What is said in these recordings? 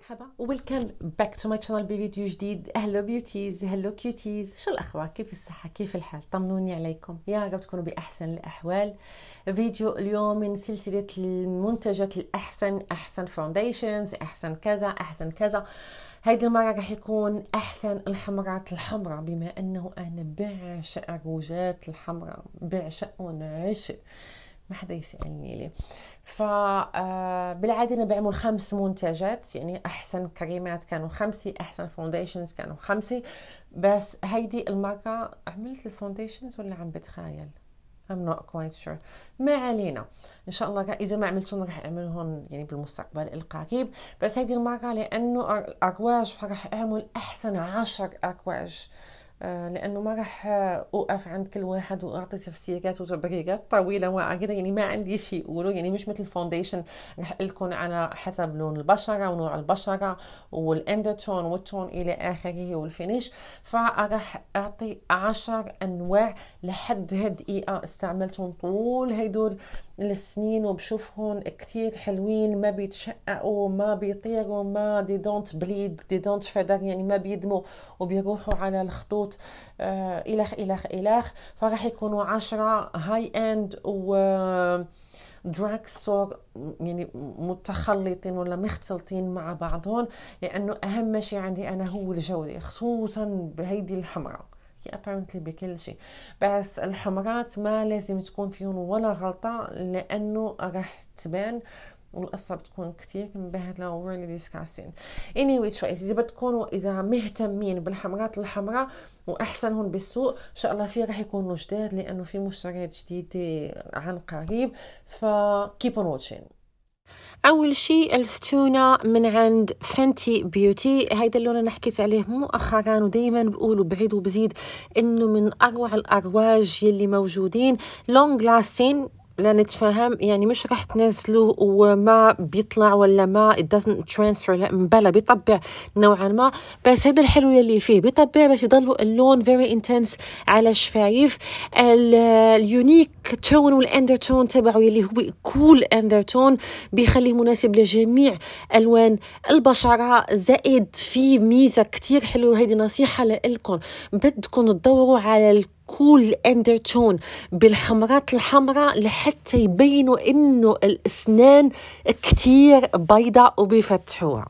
مرحبا ويلكم باك تو ماي شانل بفيديو جديد هلو بيوتيز هلو كيوتيز شو الاخبار كيف الصحه كيف الحال طمنوني عليكم يا رب تكونوا باحسن الاحوال فيديو اليوم من سلسله المنتجات الاحسن احسن فاونديشنز احسن كذا احسن كذا هيدي المره راح يكون احسن الحمرات الحمراء بما انه انا بعشق الروجات الحمراء بعشقهم عشق ما حدا يسالني ف فبالعاده آه، انا بعمل خمس منتجات يعني احسن كريمات كانوا خمسه احسن فونديشنز كانوا خمسه بس هيدي الماركه عملت الفونديشنز ولا عم بتخايل I'm not quite sure ما علينا ان شاء الله اذا ما عملتهم رح اعملهم يعني بالمستقبل القريب بس هيدي الماركه لانه الاكواج فرح اعمل احسن عشر اكواج آه، لانه ما راح اوقف عند كل واحد واعطي تفسيرات وتبريرات طويله وعريضه يعني ما عندي شيء اقوله يعني مش مثل الفونديشن راح لكم على حسب لون البشره ونوع البشره والاندرتون والتون الى اخره والفينيش فراح اعطي عشر انواع لحد هالدقيقه استعملتهم طول هدول السنين وبشوفهم كتير حلوين ما بيتشققوا ما بيطيروا ما دي دونت بليد دي دونت فدر يعني ما بيدموا وبيروحوا على الخطوط الصوت آه، الخ الخ الخ فراح يكونوا عشرة هاي اند و دراك آه، سور يعني متخلطين ولا مختلطين مع بعضهم لانه اهم شيء عندي انا هو الجوده خصوصا بهيدي الحمراء ابارنتلي بكل شيء بس الحمرات ما لازم تكون فيهم ولا غلطه لانه راح تبان والقصه بتكون كثير مبهدله هو لي ديسكاسين اني anyway, تشويس اذا تكونوا اذا مهتمين بالحمرات الحمراء واحسنهم بالسوق ان شاء الله في راح يكونوا جداد لانه في مشتريات جديده عن قريب فكيب اون واتشين اول شيء الستونه من عند فنتي بيوتي هيدا اللون انا حكيت عليه مؤخرا ودائما بقول وبعيد وبزيد انه من اروع الارواج يلي موجودين لونج لاستين لا نتفاهم يعني مش راح تنزلوه وما بيطلع ولا ما it doesn't transfer لا بلا بيطبع نوعا ما بس هذا الحلو يلي فيه بيطبع بس يضلوا اللون very intense على الشفايف اليونيك تون والاندر تون تبعه يلي هو كول اندر تون بيخليه مناسب لجميع الوان البشره زائد في ميزه كتير حلوه هذه نصيحه لكم بدكم تدوروا على كل اندرتون بالحمرات الحمراء لحتى يبينوا انه الاسنان كتير بيضاء وبيفتحوها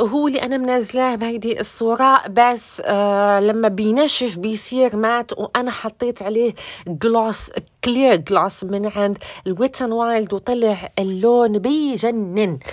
هو اللي انا منزلاه بهيدي الصوره بس آه لما بينشف بيصير مات وانا حطيت عليه جلوس كلير جلوس من عند الويتن وايلد وطلع اللون بيجنن آه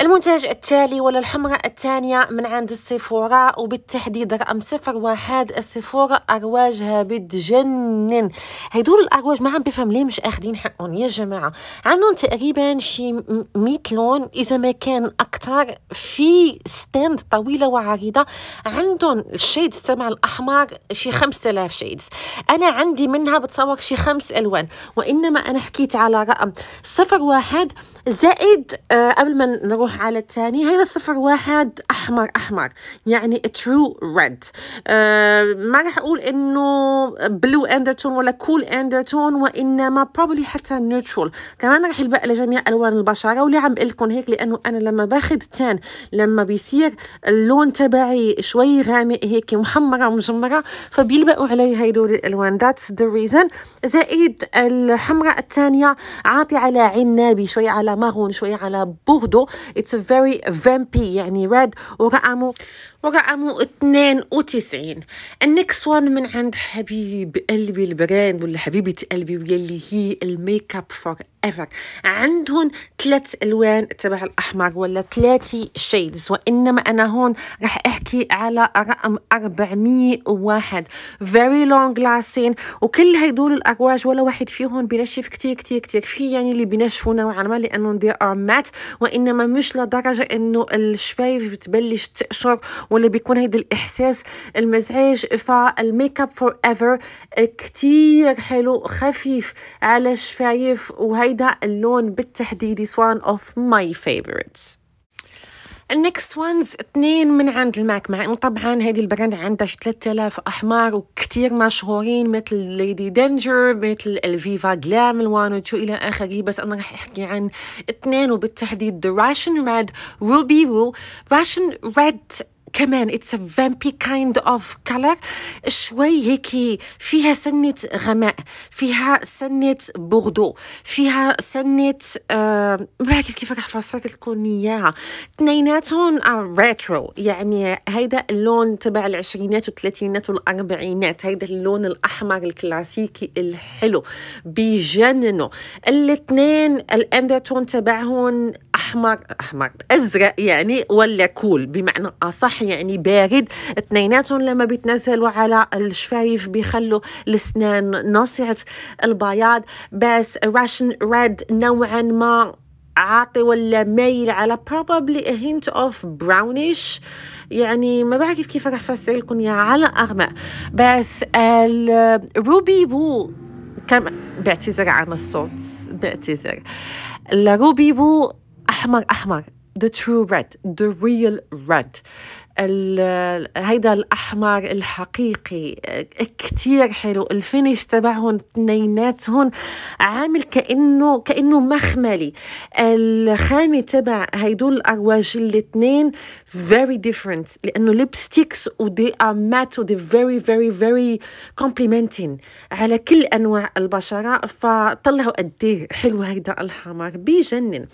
المنتج التالي ولا الحمرة الثانية من عند السيفورا وبالتحديد رقم صفر واحد السيفورا أرواجها بتجنن هيدول الأرواج ما عم بفهم ليه مش أخدين حقهم يا جماعة عندهم تقريبا شي ميت لون إذا ما كان أكتر في ستاند طويلة وعريضة عندهم الشيدز تبع الأحمر شي آلاف شيدز أنا عندي منها بتصور شي خمس ألوان وإنما أنا حكيت على رقم صفر واحد زائد آه قبل ما نروح نروح على الثاني هذا صفر واحد أحمر أحمر يعني ترو ريد أه ما راح أقول إنه بلو أندرتون ولا كول أندرتون وإنما بروبلي حتى نيوترال كمان راح يلبق لجميع ألوان البشرة ولي عم بقول لكم هيك لأنه أنا لما باخذ تان لما بيصير اللون تبعي شوي غامق هيك محمرة ومجمرة فبيلبقوا علي هدول الألوان ذاتس ذا ريزن زائد الحمراء الثانية عاطي على عنابي شوي على ماهون شوي على بوردو It's a very vampy يعني red read. ورقمه 92 النكس وان من عند حبيب قلبي البراند ولا حبيبة قلبي واللي هي الميك اب فور ايفر عندهم ثلاث الوان تبع الاحمر ولا ثلاثة شيدز وانما انا هون راح احكي على رقم 401 فيري لونج لاسين وكل هدول الارواج ولا واحد فيهم بنشف كتير كتير كتير في يعني اللي بنشفوا نوعا ما لانهم they ار مات وانما مش لدرجة انه الشفايف بتبلش تقشر واللي بيكون هيدا الاحساس المزعج فالميك اب فور ايفر كتير حلو خفيف على الشفايف وهيدا اللون بالتحديد is one of my favorites النكست وانز اثنين من عند الماك مع انه طبعا هيدي البراند عندها 3000 احمر وكتير مشهورين مثل ليدي دينجر مثل الفيفا جلام الوان وتو الى اخره بس انا راح احكي عن اثنين وبالتحديد ذا راشن ريد روبي رو راشن ريد كمان اتس فامبي كايند اوف كلر شوي هيك فيها سنه غماء فيها سنه بوردو فيها سنه آه ما بعرف كيف رح افسر لكم اياها اثنيناتهم ريترو يعني هيدا اللون تبع العشرينات والثلاثينات والاربعينات هيدا اللون الاحمر الكلاسيكي الحلو بجننوا الاثنين الاندرتون تبعهم احمر احمر ازرق يعني ولا كول بمعنى اصح يعني بارد اثنيناتهم لما بيتنزلوا على الشفايف بيخلوا الاسنان ناصعه البياض بس راشن ريد نوعا ما عاطي ولا مايل على probably a hint of brownish يعني ما بعرف كيف راح فسر لكم يا على اغمى بس الروبي بو كم بعتذر عن الصوت بعتذر الروبي بو احمر احمر the true red the real red هيدا الاحمر الحقيقي كتير حلو الفينش تبعهم تنيناتهم عامل كانه كانه مخملي الخامه تبع هيدول الارواج الاثنين فيري ديفرنت لانه ليبستيكس ودي ار مات ودي فيري فيري فيري كومبلمنتين على كل انواع البشره فطلعوا قد ايه حلو هيدا الحمر بجنن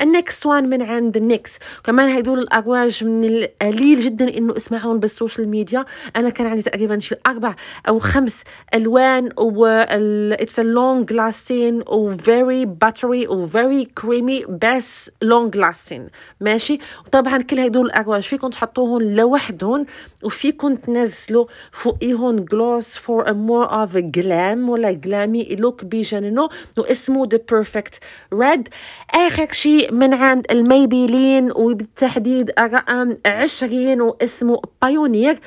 النكست وان من عند نيكس كمان هيدول الارواج من القليل جدا انه اسمعهم بالسوشيال ميديا انا كان عندي تقريبا شي اربع او خمس الوان و اتس لونج لاستين و فيري باتري و فيري كريمي بس لونج لاستين ماشي وطبعا كل هدول الارواج فيكم تحطوهم لوحدهم وفيكم تنزلوا فوقيهم جلوس فور ا مور اوف جلام ولا جلامي لوك بيجننوا واسمه ذا بيرفكت ريد اخر شيء من عند الميبيلين وبالتحديد رقم 20 كانوا اسمه بايونير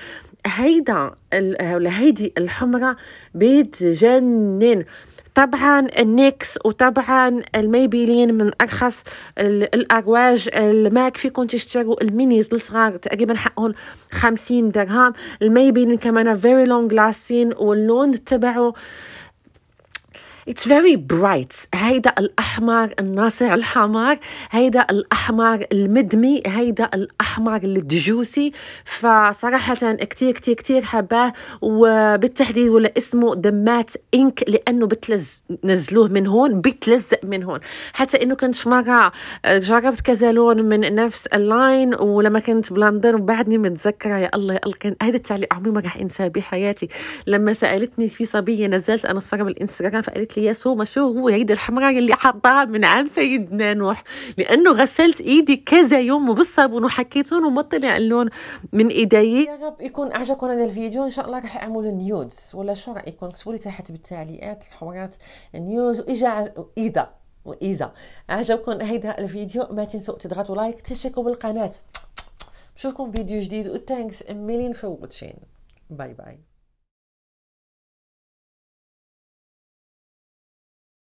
هيدا ولا هيدي الحمرة بتجنن طبعا النيكس وطبعا الميبيلين من ارخص الارواج الماك فيكم تشتروا المينيز الصغار تقريبا حقهم 50 درهم الميبيلين كمان فيري لونج لاستين واللون تبعه It's very bright هيدا الأحمر الناصع الحمار هيدا الأحمر المدمي هيدا الأحمر الجوسي فصراحة كتير كتير كتير حباه وبالتحديد ولا اسمه Matte إنك لأنه بتلز نزلوه من هون بتلزق من هون حتى إنه كنت مرة آه، جربت كذا لون من نفس اللاين ولما كنت بلندن وبعدني متذكرة يا الله يا الله كان هذا التعليق عمري ما راح أنساه بحياتي لما سألتني في صبية نزلت أنا في الانستغرام فقالت لي قالت لي يا شو هو هيدي الحمراء اللي حطها من عام سيدنا نوح لانه غسلت ايدي كذا يوم وبالصابون وحكيتهم وما طلع اللون من ايدي يا رب يكون اعجبكم هذا الفيديو ان شاء الله راح اعمل نيودز ولا شو رايكم اكتبوا لي تحت بالتعليقات الحمرات نيودز واجا اذا واذا عجبكم هيدا الفيديو ما تنسوا تضغطوا لايك تشتركوا بالقناه بشوفكم فيديو جديد وثانكس مليون فور واتشين باي باي